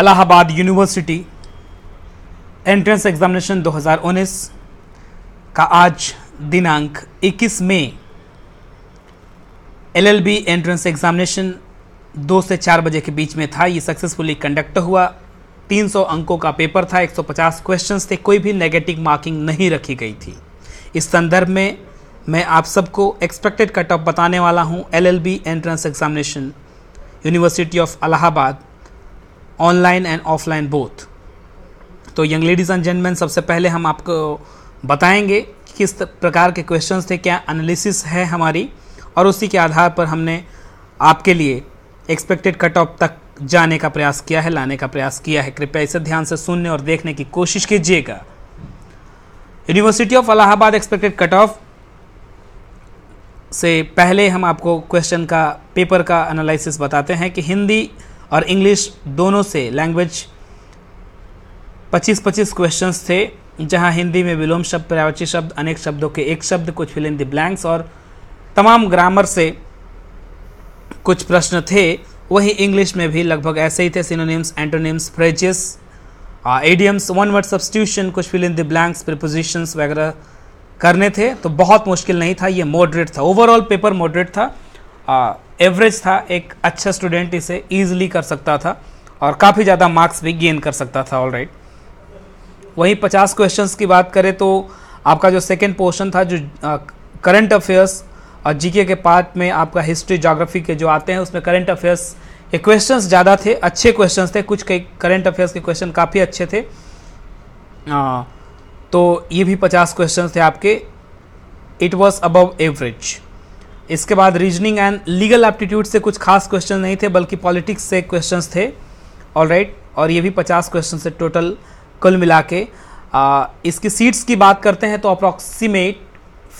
Allahabad university entrance examination 2019 का आज दिनांक 21 मई एलएलबी एंट्रेंस एग्जामिनेशन दो से चार बजे के बीच में था ये सक्सेसफुली कंडक्ट हुआ 300 अंकों का पेपर था 150 क्वेश्चंस थे कोई भी नेगेटिव मार्किंग नहीं रखी गई थी इस संदर्भ में मैं आप सबको एक्सपेक्टेड कट ऑफ बताने वाला हूँ L entrance examination university of Allahabad online and offline both तो यंग लेडीज़ एंड जेंटमैन सबसे पहले हम आपको बताएंगे किस प्रकार के क्वेश्चंस थे क्या एनालिसिस है हमारी और उसी के आधार पर हमने आपके लिए एक्सपेक्टेड कट ऑफ तक जाने का प्रयास किया है लाने का प्रयास किया है कृपया इसे ध्यान से सुनने और देखने की कोशिश कीजिएगा university of Allahabad expected cut off से पहले हम आपको क्वेश्चन का पेपर का एनालिसिस बताते हैं कि हिंदी और इंग्लिश दोनों से लैंग्वेज 25-25 क्वेश्चंस थे जहां हिंदी में विलोम शब्द पर्यावची शब्द अनेक शब्दों के एक शब्द कुछ फिल इन द ब्लैंक्स और तमाम ग्रामर से कुछ प्रश्न थे वही इंग्लिश में भी लगभग ऐसे ही थे synonyms antonyms phrases idioms one word substitution कुछ fill in the blanks prepositions वगैरह करने थे तो बहुत मुश्किल नहीं था ये मॉडरेट था ओवरऑल पेपर मॉडरेट था एवरेज था एक अच्छा स्टूडेंट इसे ईजिली कर सकता था और काफ़ी ज़्यादा मार्क्स भी गेन कर सकता था ऑल राइट वहीं पचास क्वेश्चंस की बात करें तो आपका जो सेकेंड पोर्शन था जो करंट अफेयर्स और जीके के पार्ट में आपका हिस्ट्री जोग्राफी के जो आते हैं उसमें करंट अफेयर्स ये क्वेश्चंस ज़्यादा थे अच्छे क्वेश्चंस थे कुछ कई करंट अफेयर्स के क्वेश्चन काफ़ी अच्छे थे आ, तो ये भी पचास क्वेश्चन थे आपके इट वॉज अबव एवरेज इसके बाद रीजनिंग एंड लीगल एप्टीट्यूड से कुछ खास क्वेश्चन नहीं थे बल्कि पॉलिटिक्स से क्वेश्चंस थे ऑल right, और ये भी 50 क्वेश्चन से टोटल कुल मिला के आ, इसकी सीट्स की बात करते हैं तो अप्रॉक्सीमेट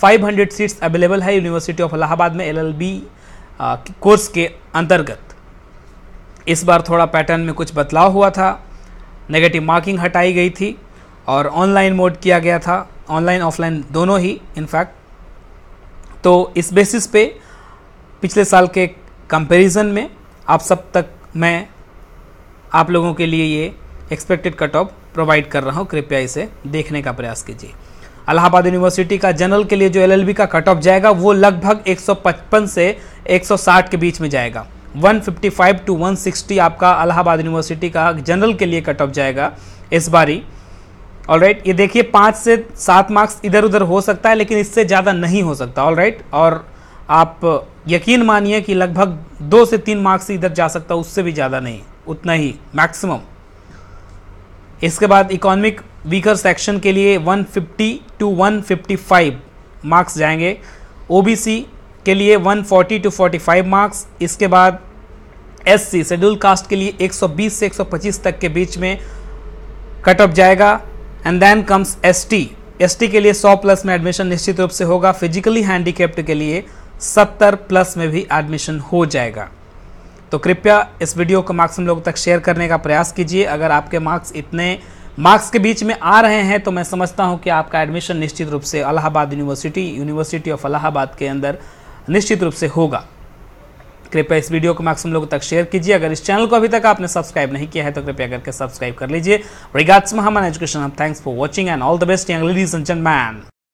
500 सीट्स अवेलेबल है यूनिवर्सिटी ऑफ इलाहाबाद में एलएलबी कोर्स के अंतर्गत इस बार थोड़ा पैटर्न में कुछ बदलाव हुआ था नेगेटिव मार्किंग हटाई गई थी और ऑनलाइन मोड किया गया था ऑनलाइन ऑफलाइन दोनों ही इनफैक्ट तो इस बेसिस पे पिछले साल के कंपैरिजन में आप सब तक मैं आप लोगों के लिए ये एक्सपेक्टेड कट ऑफ प्रोवाइड कर रहा हूँ कृपया इसे देखने का प्रयास कीजिए अलाहाबाद यूनिवर्सिटी का जनरल के लिए जो एल का कट ऑफ जाएगा वो लगभग 155 से 160 के बीच में जाएगा 155 टू 160 आपका अलाहाबाद यूनिवर्सिटी का जनरल के लिए कट ऑफ जाएगा इस बारी ऑल राइट ये देखिए पाँच से सात मार्क्स इधर उधर हो सकता है लेकिन इससे ज़्यादा नहीं हो सकता ऑल राइट और आप यकीन मानिए कि लगभग दो से तीन मार्क्स इधर जा सकता है उससे भी ज़्यादा नहीं उतना ही मैक्सिमम इसके बाद इकोनॉमिक वीकर सेक्शन के लिए 150 टू 155 मार्क्स जाएंगे ओबीसी के लिए 140 टू 45 मार्क्स इसके बाद एससी शेड्यूल कास्ट के लिए 120 से 125 तक के बीच में कट ऑफ जाएगा and then comes S T S T के लिए सौ प्लस में एडमिशन निश्चित रूप से होगा फिजिकली हैंडीकेप्ड के लिए सत्तर प्लस में भी एडमिशन हो जाएगा तो कृपया इस वीडियो को मार्क्स हम लोगों तक शेयर करने का प्रयास कीजिए अगर आपके मार्क्स इतने मार्क्स के बीच में आ रहे हैं तो मैं समझता हूं कि आपका एडमिशन निश्चित रूप से Allahabad university university of Allahabad के अंदर निश्चित रूप से होगा कृपया इस वीडियो को मैक्सिमम लोगों तक शेयर कीजिए अगर इस चैनल को अभी तक आपने सब्सक्राइब नहीं किया है तो कृपया करके सब्सक्राइब कर लीजिए रिगार्ड्स महामन एजुकेशन हम thanks for watching and all the best young ladies and gentleman